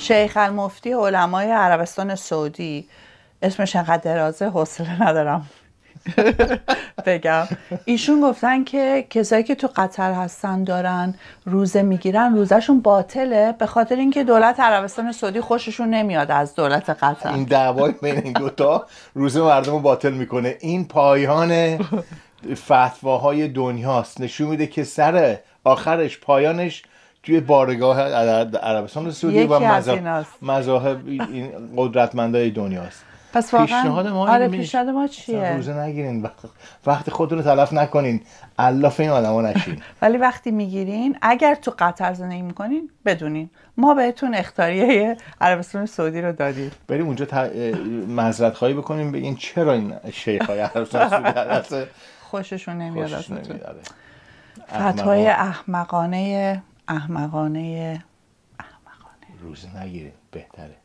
شیخ المفتی علمای عربستان سعودی اسمش انقدر درازه حوصله ندارم بگم ایشون گفتن که کسایی که تو قطر هستن دارن روزه میگیرن روزشون باطله به خاطر اینکه دولت عربستان سعودی خوششون نمیاد از دولت قطر این دعوای بین این دوتا روزه مردم رو باطل میکنه این پایان فتواهای دنیاست نشون میده که سر آخرش پایانش توی بارگاه عربستان سعودی و مذاهب این قدرتمندای دنیاست پس واقعا پیشنهاد ما آره پیشنهاد ما چیه روزه نگیرین وقت خودتون رو تلف نکنین الاف این آدما نشین ولی وقتی میگیرین اگر تو قطر زندگی میکنین بدونین ما بهتون اختاریه عربستان سعودی رو دادیم بریم اونجا مذرت خواهی بکنیم بگین چرا این شیخ های عربستان سعودی خوششون نمیاد اصلا آره. فتوای احمقانه احمقانه احمقانه روز نگیرین بهتره